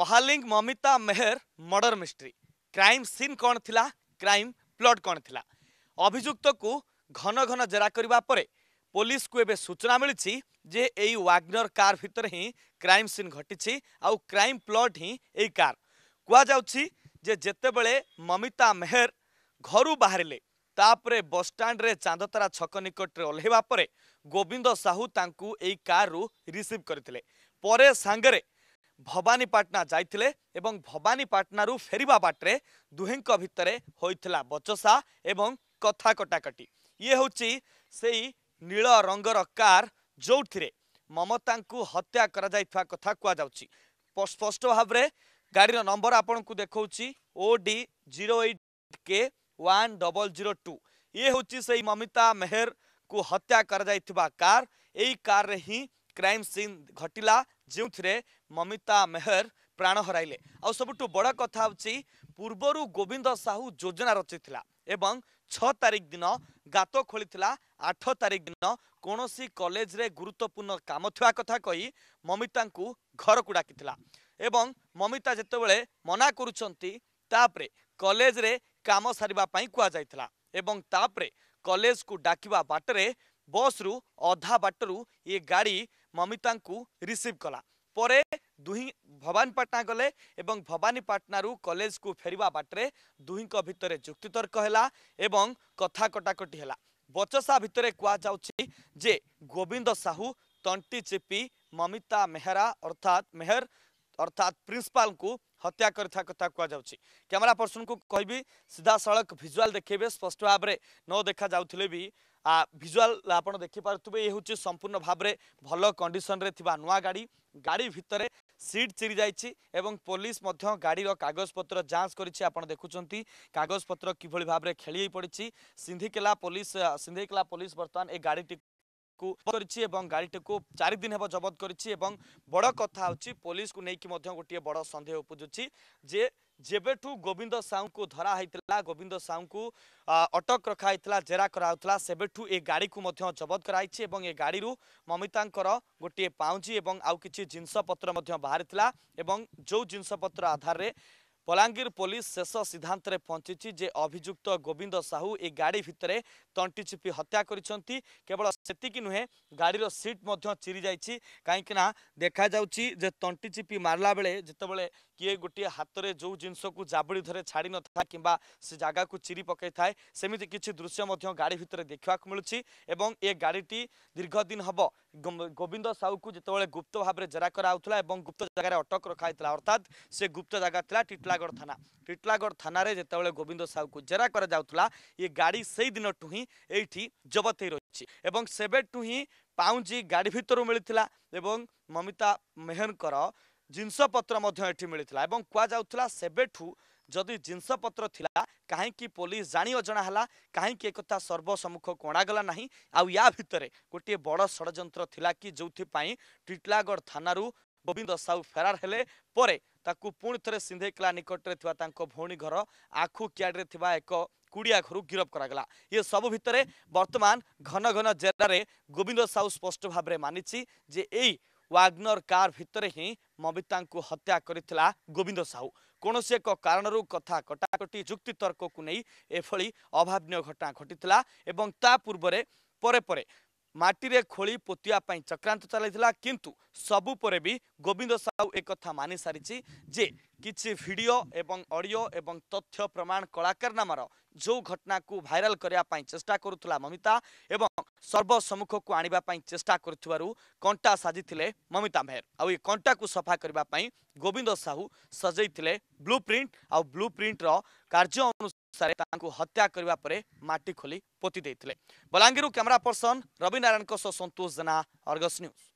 Mahaling Mamita Meher murder mystery crime scene କ'ଣ ଥିଲା crime plot କ'ଣ ଥିଲା ଅଭିଯୁକ୍ତକୁ ଘନ ଘନ ଜେରା କରିବା ପରେ ପୋଲିସକୁ ଏବେ ସୂଚନା ମିଳିଛି ଯେ ଏଇ ୱାଗନର କାର୍ ଭିତରେ ହିଁ କ୍ରାଇମ୍ ସିନ୍ ଘଟିଛି ଆଉ କ୍ରାଇମ୍ ପ୍ଲଟ୍ ହିଁ ଏଇ କାର୍ କୁହାଯାଉଛି ଯେ ଯେତେବେଳେ ମମିତା ମେହର ଘରୁ ବାହାରିଲେ ତାପରେ ବସ୍ଷ୍ଟାଣ୍ଡରେ ଚାନ୍ଦତାରା ଛକ ନିକଟରେ ଓହ୍ଲାଇବା ପରେ ଗୋବିନ୍ଦ ସାହୁ ତାଙ୍କୁ ଏଇ କାର୍ରୁ ରିସିଭ୍ କରିଥିଲେ ପରେ ସାଙ୍ଗରେ ଭବାନୀପାଟନା ଯାଇଥିଲେ ଏବଂ ଭବାନୀପାଟନାରୁ ଫେରିବା ବାଟରେ ଦୁହେଁଙ୍କ ଭିତରେ ହୋଇଥିଲା ବଚସା ଏବଂ କଥା କଟାକଟି ଇଏ ହେଉଛି ସେଇ ନୀଳ ରଙ୍ଗର କାର୍ ଯେଉଁଥିରେ ମମତାଙ୍କୁ ହତ୍ୟା କରାଯାଇଥିବା କଥା କୁହାଯାଉଛି ସ୍ପଷ୍ଟ ଭାବରେ ଗାଡ଼ିର ନମ୍ବର ଆପଣଙ୍କୁ ଦେଖାଉଛି O D zero eight K one double zero two ଇଏ ହେଉଛି ସେଇ ମମିତା ମେହେରକୁ ହତ୍ୟା କରାଯାଇଥିବା କାର୍ ଏଇ କାର୍ରେ ହିଁ କ୍ରାଇମ୍ ସିନ୍ ଘଟିଲା ଯେଉଁଥିରେ ମମିତା ମେହର ପ୍ରାଣ ହରାଇଲେ ଆଉ ସବୁଠୁ ବଡ଼ କଥା ହେଉଛି ପୂର୍ବରୁ ଗୋବିନ୍ଦ ସାହୁ ଯୋଜନା ରଚିଥିଲା ଏବଂ ଛଅ ତାରିଖ ଦିନ ଗାତ ଖୋଳିଥିଲା ଆଠ ତାରିଖ ଦିନ କୌଣସି କଲେଜରେ ଗୁରୁତ୍ୱପୂର୍ଣ୍ଣ କାମ ଥିବା କଥା କହି ମମିତାଙ୍କୁ ଘରକୁ ଡାକିଥିଲା ଏବଂ ମମିତା ଯେତେବେଳେ ମନା କରୁଛନ୍ତି ତାପରେ କଲେଜରେ କାମ ସାରିବା ପାଇଁ କୁହାଯାଇଥିଲା ଏବଂ ତାପରେ କଲେଜକୁ ଡାକିବା ବାଟରେ ବସ୍ରୁ ଅଧା ବାଟରୁ ଏ ଗାଡ଼ି ମମିତାଙ୍କୁ ରିସିଭ୍ କଲା ପରେ ଦୁହିଁ ଭବାନୀପାଟଣା ଗଲେ ଏବଂ ଭବାନୀପାଟଣାରୁ କଲେଜକୁ ଫେରିବା ବାଟରେ ଦୁହିଁଙ୍କ ଭିତରେ ଯୁକ୍ତିତର୍କ ହେଲା ଏବଂ କଥା କଟାକଟି ହେଲା ବଚସା ଭିତରେ କୁହାଯାଉଛି ଯେ ଗୋବିନ୍ଦ ସାହୁ ତଣ୍ଟି ଚିପି ମମିତା ମେହେରା ଅର୍ଥାତ୍ ମେହର অর্থাৎ প্রিন্সিপালু হত্যা করে কথা কুযাচ্ছে ক্যামেরা পর্সনকু কবি সিধাসলখ ভিজুয়াল দেখবে স্পষ্ট ভাবে ন দেখা যাওলে বি ভিজুয়াল আপনার দেখিপারে এ হচ্ছে সম্পূর্ণ ভাবে ভাল কন্ডিশনরে থাকা নূয়া গাড়ি গাড়ি ভিতরে সিট চিড়ি যাই এবং পুলিশ মধ্য গাড়ির কাগজপত্র যাঞ্চ করেছে আপনার দেখুম কাগজপত্র কিভাবে ভাবে খেলি হয়ে পড়ছে সিন্ধিকেলা পুলিশ সিন্ধিকেলা পুলিশ বর্তমান এই গাড়িটি କୁ କରିଛି ଏବଂ ଗାଡ଼ିଟିକୁ ଚାରି ଦିନ ହେବ ଜବତ କରିଛି ଏବଂ ବଡ଼ କଥା ହେଉଛି ପୋଲିସକୁ ନେଇକି ମଧ୍ୟ ଗୋଟିଏ ବଡ଼ ସନ୍ଦେହ ଉପୁଜୁଛି ଯେ ଯେବେଠୁ ଗୋବିନ୍ଦ ସାହୁଙ୍କୁ ଧରା ହେଇଥିଲା ଗୋବିନ୍ଦ ସାହୁଙ୍କୁ ଅଟକ ରଖାହେଇଥିଲା ଜେରା କରାହେଉଥିଲା ସେବେଠୁ ଏ ଗାଡ଼ିକୁ ମଧ୍ୟ ଜବତ କରାହେଇଛି ଏବଂ ଏ ଗାଡ଼ିରୁ ମମିତାଙ୍କର ଗୋଟିଏ ପାଉଁଜି ଏବଂ ଆଉ କିଛି ଜିନିଷପତ୍ର ମଧ୍ୟ ବାହାରିଥିଲା ଏବଂ ଯେଉଁ ଜିନିଷପତ୍ର ଆଧାରରେ ପଲାଙ୍ଗୀର ପୋଲିସ ଶେଷ ସିଦ୍ଧାନ୍ତରେ ପହଞ୍ଚିଛି ଯେ ଅଭିଯୁକ୍ତ ଗୋବିନ୍ଦ ସାହୁ ଏ ଗାଡ଼ି ଭିତରେ ତଣ୍ଟି ଚିପି ହତ୍ୟା କରିଛନ୍ତି କେବଳ ସେତିକି ନୁହେଁ ଗାଡ଼ିର ସିଟ୍ ମଧ୍ୟ ଚିରି ଯାଇଛି କାହିଁକିନା ଦେଖାଯାଉଛି ଯେ ତଣ୍ଟି ଚିପି ମାରିଲା ବେଳେ ଯେତେବେଳେ କିଏ ଗୋଟିଏ ହାତରେ ଯେଉଁ ଜିନିଷକୁ ଜାବୁଡ଼ି ଧରେ ଛାଡ଼ି ନଥାଏ କିମ୍ବା ସେ ଜାଗାକୁ ଚିରି ପକାଇଥାଏ ସେମିତି କିଛି ଦୃଶ୍ୟ ମଧ୍ୟ ଗାଡ଼ି ଭିତରେ ଦେଖିବାକୁ ମିଳୁଛି ଏବଂ ଏ ଗାଡ଼ିଟି ଦୀର୍ଘ ଦିନ ହେବ ଗୋବିନ୍ଦ ସାହୁକୁ ଯେତେବେଳେ ଗୁପ୍ତ ଭାବରେ ଜେରା କରାହଉଥିଲା ଏବଂ ଗୁପ୍ତ ଜାଗାରେ ଅଟକ ରଖାଯାଇଥିଲା ଅର୍ଥାତ୍ ସେ ଗୁପ୍ତ ଜାଗା ଥିଲା ଟିଟଲାଗଡ଼ ଥାନା ଟିଟଲାଗଡ଼ ଥାନାରେ ଯେତେବେଳେ ଗୋବିନ୍ଦ ସାହୁକୁ ଜେରା କରାଯାଉଥିଲା ଏ ଗାଡ଼ି ସେଇଦିନଠୁ ହିଁ ଏଇଠି ଜବତ ହେଇ ରହିଛି ଏବଂ ସେବେଠୁ ହିଁ ପାଉଁଜି ଗାଡ଼ି ଭିତରୁ ମିଳିଥିଲା ଏବଂ ମମିତା ମେହେରଙ୍କର ଜିନିଷପତ୍ର ମଧ୍ୟ ଏଠି ମିଳିଥିଲା ଏବଂ କୁହାଯାଉଥିଲା ସେବେଠୁ जदि जि जसपत्र काहीँक पोलिस जाने अजनाहेला काहीँक एक सर्वसम्मुखको अणागला नै आउँ भोटे बड षड्यन्त्र कि जोपिँ टिटलागड थानु गोविन्द साहु फेरारे पर तुनिथे सिन्धेकला निकट घर आखु क्याडे कु ये सब भित्र बर्तमान घन घन जेल गोविन्द साहु स्पष्ट भन्ने मानिचि जे ए ୱାଗନର କାର୍ ଭିତରେ ହିଁ ମମିତାଙ୍କୁ ହତ୍ୟା କରିଥିଲା ଗୋବିନ୍ଦ ସାହୁ କୌଣସି ଏକ କାରଣରୁ କଥା କଟାକଟି ଯୁକ୍ତିତର୍କକୁ ନେଇ ଏଭଳି ଅଭାବନୀୟ ଘଟଣା ଘଟିଥିଲା ଏବଂ ତା ପୂର୍ବରେ ପରେ ପରେ माटि खोलि पोत्याप चक्रान्त चलिला कि भी गोविंद साहु एक जे मानिस भिडियो अडियो एवं तथ्य प्रमाण कलाकार नाम र जो घटनाको भाइराल चेष्टा ममिता एवं सर्वसम्मुखको आण चेष्टाहरू कन्टा साजिले ममिता मेहर आउँ कटाको सफा गोविन्द साहु सजाइले ब्लु प्रिन्ट आउ आ प्रिन्ट र कार्य सारे तांकु हत्या करबा परे माटी खोली पोति देथिले बलांगीरु कैमरा पर्सन रवि नारायण को सो संतोष जना अर्गस न्यूज